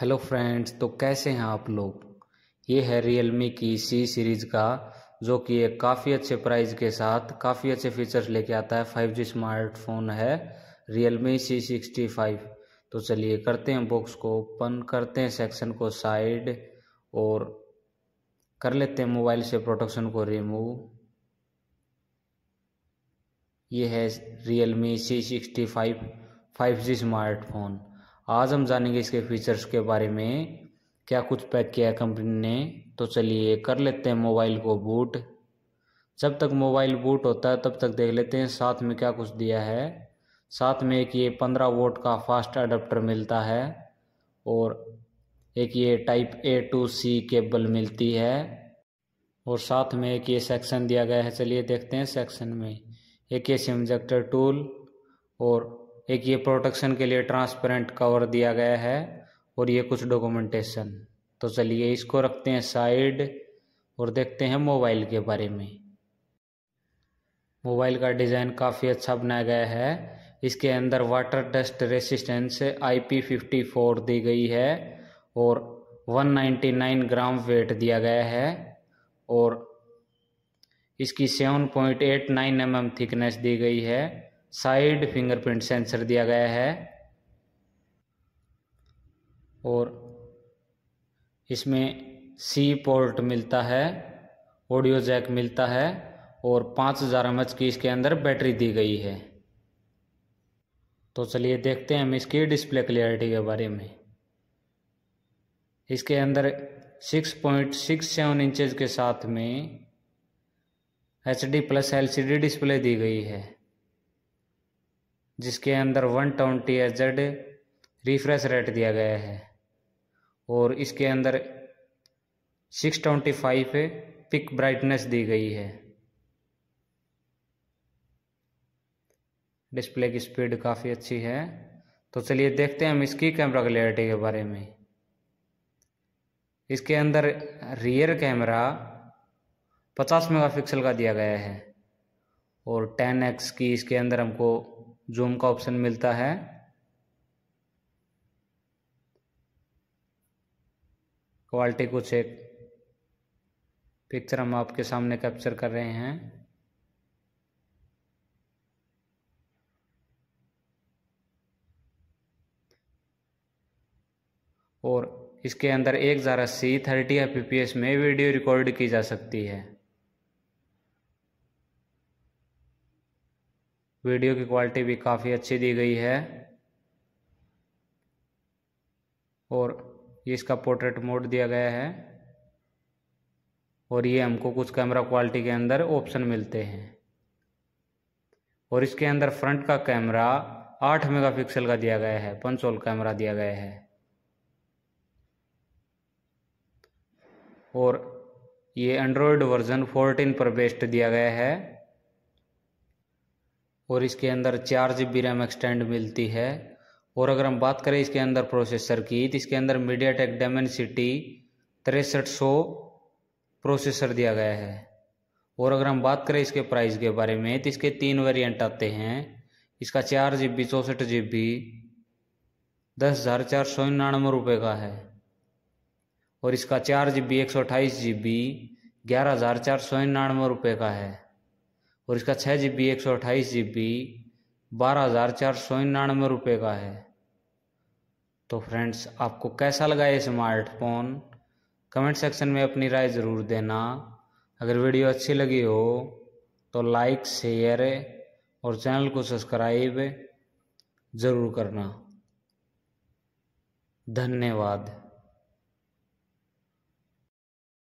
hello friends तो कैसे हैं आप लोग ये है रियलमी की सी सीरीज़ का जो कि एक काफ़ी अच्छे प्राइस के साथ काफ़ी अच्छे फीचर्स लेके आता है फाइव जी स्मार्टफोन है रियलमी सी सिक्सटी फाइव तो चलिए करते हैं बॉक्स को ओपन करते हैं सेक्शन को साइड और कर लेते हैं मोबाइल से प्रोटेक्शन को रिमूव ये है Realme C sixty five five G smartphone आज हम जानेंगे इसके फीचर्स के बारे में क्या कुछ पैक किया है कंपनी ने तो चलिए कर लेते हैं मोबाइल को बूट जब तक मोबाइल बूट होता है तब तक देख लेते हैं साथ में क्या कुछ दिया है साथ में एक ये पंद्रह वोट का फास्ट अडाप्टर मिलता है और एक ये type A to C cable मिलती है और साथ में एक ये सेक्शन दिया गया है चलिए देखते हैं सेक्शन में एक ये सिमजेक्टर टूल और एक ये प्रोटेक्शन के लिए ट्रांसपेरेंट कवर दिया गया है और ये कुछ डॉक्यूमेंटेशन तो चलिए इसको रखते हैं साइड और देखते हैं मोबाइल के बारे में मोबाइल का डिज़ाइन काफ़ी अच्छा बनाया गया है इसके अंदर water dust resistance I P fifty four दी गई है और 199 ग्राम वेट दिया गया है और इसकी 7.89 पॉइंट mm थिकनेस दी गई है साइड फिंगरप्रिंट सेंसर दिया गया है और इसमें सी पोर्ट मिलता है ऑडियो जैक मिलता है और 5000 हज़ार एम की इसके अंदर बैटरी दी गई है तो चलिए देखते हैं हम इसकी डिस्प्ले क्लियरिटी के बारे में इसके अंदर 6.67 इंचेस के साथ में H D plus L display दी गई है जिसके अंदर one twenty H Z refresh rate दिया गया है और इसके अंदर six twenty five peak brightness दी गई है डिस्प्ले की स्पीड काफ़ी अच्छी है तो चलिए देखते हैं हम इसकी कैमरा क्लियरिटी के बारे में इसके अंदर रियर कैमरा 50 मेगापिक्सल का दिया गया है और 10x की इसके अंदर हमको जूम का ऑप्शन मिलता है क्वालिटी को चेक पिक्चर हम आपके सामने कैप्चर कर रहे हैं और इसके अंदर एक ज़रा सी थर्टी एफ में वीडियो रिकॉर्ड की जा सकती है वीडियो की क्वालिटी भी काफ़ी अच्छी दी गई है और ये इसका पोर्ट्रेट मोड दिया गया है और ये हमको कुछ कैमरा क्वालिटी के अंदर ऑप्शन मिलते हैं और इसके अंदर फ्रंट का कैमरा 8 मेगापिक्सल का दिया गया है पंचोल कैमरा दिया गया है और ये एंड्रॉयड वर्जन 14 पर बेस्ड दिया गया है और इसके अंदर चार जी बी रैम एक्सटेंड मिलती है और अगर हम बात करें इसके अंदर प्रोसेसर की तो इसके अंदर मीडिया टेक डेमेंसिटी तिरसठ सौ प्रोसेसर दिया गया है और अगर हम बात करें इसके प्राइस के बारे में तो इसके तीन वेरिएंट आते हैं इसका चार जी बी चौंसठ जी बी दस हज़ार चार सौ निन्यानवे रुपये का है और इसका चार जी बी एक सौ अट्ठाईस जी बी ग्यारह हज़ार चार सौ निन्यानवे रुपये का है और इसका छः जी बी एक सौ अट्ठाईस जी बी बारह हज़ार चार सौ निन्यानवे रुपये का है तो फ्रेंड्स आपको कैसा लगा ये स्मार्टफोन कमेंट सेक्शन में अपनी राय ज़रूर देना अगर वीडियो अच्छी लगी हो तो लाइक शेयर और चैनल को सब्सक्राइब ज़रूर करना धन्यवाद